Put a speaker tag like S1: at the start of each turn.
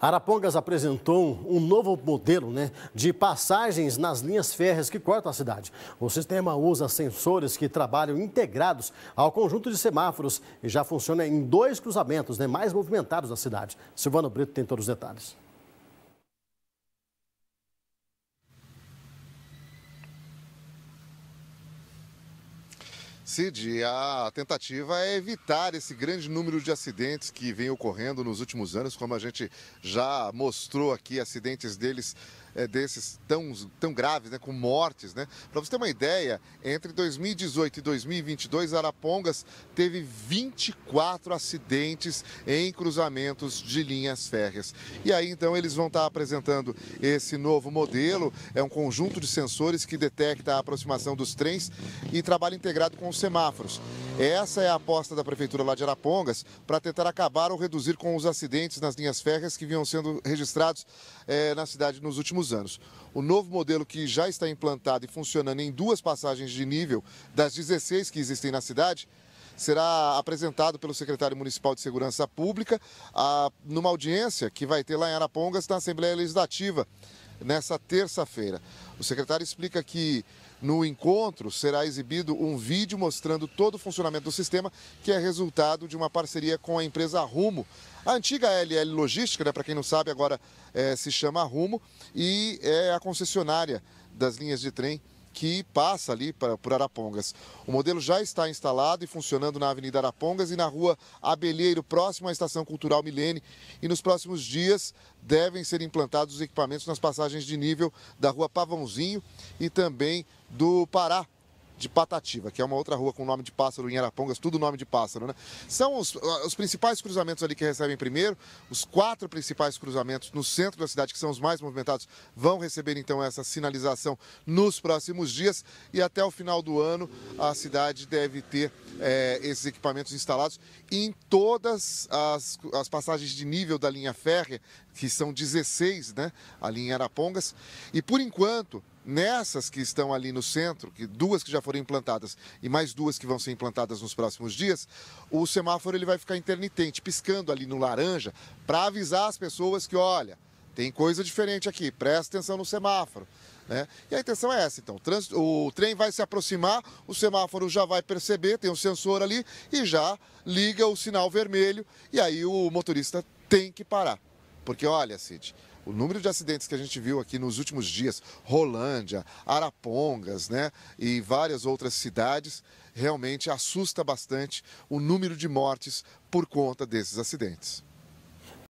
S1: Arapongas apresentou um novo modelo né, de passagens nas linhas férreas que cortam a cidade. O sistema usa sensores que trabalham integrados ao conjunto de semáforos e já funciona em dois cruzamentos né, mais movimentados da cidade. Silvano Brito tem todos os detalhes. Cid, a tentativa é evitar esse grande número de acidentes que vem ocorrendo nos últimos anos, como a gente já mostrou aqui, acidentes deles é, desses tão, tão graves, né, com mortes. Né? Para você ter uma ideia, entre 2018 e 2022, Arapongas teve 24 acidentes em cruzamentos de linhas férreas. E aí então eles vão estar tá apresentando esse novo modelo, é um conjunto de sensores que detecta a aproximação dos trens e trabalha integrado com os semáforos. Essa é a aposta da Prefeitura lá de Arapongas para tentar acabar ou reduzir com os acidentes nas linhas férreas que vinham sendo registrados eh, na cidade nos últimos anos. O novo modelo que já está implantado e funcionando em duas passagens de nível das 16 que existem na cidade será apresentado pelo secretário municipal de Segurança Pública a, numa audiência que vai ter lá em Arapongas na Assembleia Legislativa nessa terça-feira. O secretário explica que no encontro será exibido um vídeo mostrando todo o funcionamento do sistema, que é resultado de uma parceria com a empresa Rumo. A antiga LL Logística, né, para quem não sabe, agora é, se chama Rumo e é a concessionária das linhas de trem que passa ali pra, por Arapongas. O modelo já está instalado e funcionando na Avenida Arapongas e na Rua Abelheiro, próximo à Estação Cultural Milene. E nos próximos dias devem ser implantados os equipamentos nas passagens de nível da Rua Pavãozinho e também do Pará, de Patativa, que é uma outra rua com nome de pássaro em Arapongas, tudo nome de pássaro, né? São os, os principais cruzamentos ali que recebem primeiro, os quatro principais cruzamentos no centro da cidade, que são os mais movimentados, vão receber então essa sinalização nos próximos dias e até o final do ano a cidade deve ter é, esses equipamentos instalados em todas as, as passagens de nível da linha férrea, que são 16, né? Ali em Arapongas. E por enquanto, Nessas que estão ali no centro, que duas que já foram implantadas e mais duas que vão ser implantadas nos próximos dias, o semáforo ele vai ficar intermitente, piscando ali no laranja, para avisar as pessoas que, olha, tem coisa diferente aqui, presta atenção no semáforo. Né? E a intenção é essa, então. O, o trem vai se aproximar, o semáforo já vai perceber, tem um sensor ali e já liga o sinal vermelho e aí o motorista tem que parar. Porque olha, Cid, o número de acidentes que a gente viu aqui nos últimos dias, Rolândia, Arapongas, né, e várias outras cidades, realmente assusta bastante o número de mortes por conta desses acidentes.